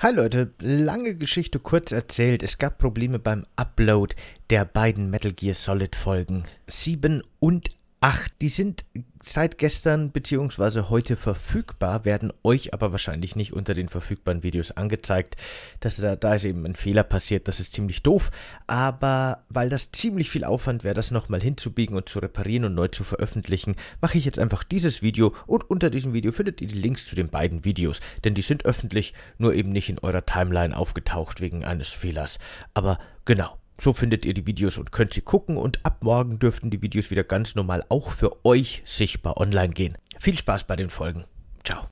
Hi Leute, lange Geschichte kurz erzählt. Es gab Probleme beim Upload der beiden Metal Gear Solid Folgen 7 und 8. Ach, die sind seit gestern bzw. heute verfügbar, werden euch aber wahrscheinlich nicht unter den verfügbaren Videos angezeigt. Das, da, da ist eben ein Fehler passiert, das ist ziemlich doof. Aber weil das ziemlich viel Aufwand wäre, das nochmal hinzubiegen und zu reparieren und neu zu veröffentlichen, mache ich jetzt einfach dieses Video und unter diesem Video findet ihr die Links zu den beiden Videos. Denn die sind öffentlich, nur eben nicht in eurer Timeline aufgetaucht wegen eines Fehlers. Aber genau, so findet ihr die Videos und könnt sie gucken und ab morgen dürften die Videos wieder ganz normal auch für euch sichtbar online gehen. Viel Spaß bei den Folgen. Ciao.